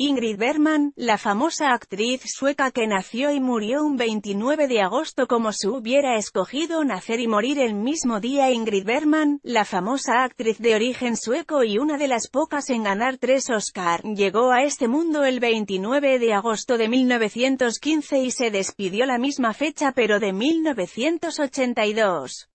Ingrid Bergman, la famosa actriz sueca que nació y murió un 29 de agosto como si hubiera escogido nacer y morir el mismo día Ingrid Bergman, la famosa actriz de origen sueco y una de las pocas en ganar tres Oscar, llegó a este mundo el 29 de agosto de 1915 y se despidió la misma fecha pero de 1982.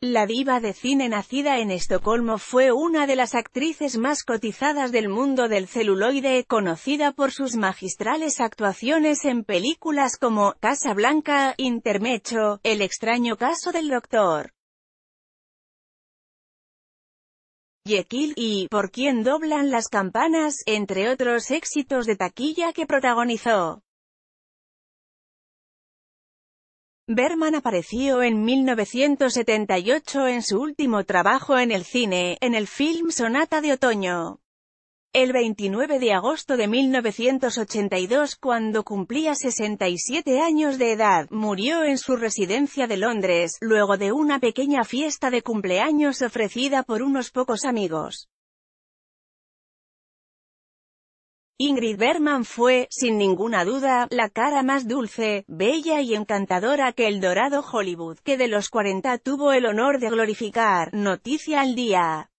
La diva de cine nacida en Estocolmo fue una de las actrices más cotizadas del mundo del celuloide, conocida por sus magistrales actuaciones en películas como Casa Blanca, Intermecho, El extraño caso del doctor. Jekyll y Por quién doblan las campanas, entre otros éxitos de taquilla que protagonizó. Berman apareció en 1978 en su último trabajo en el cine, en el film Sonata de Otoño. El 29 de agosto de 1982, cuando cumplía 67 años de edad, murió en su residencia de Londres, luego de una pequeña fiesta de cumpleaños ofrecida por unos pocos amigos. Ingrid Bergman fue, sin ninguna duda, la cara más dulce, bella y encantadora que el dorado Hollywood, que de los 40 tuvo el honor de glorificar. Noticia al día.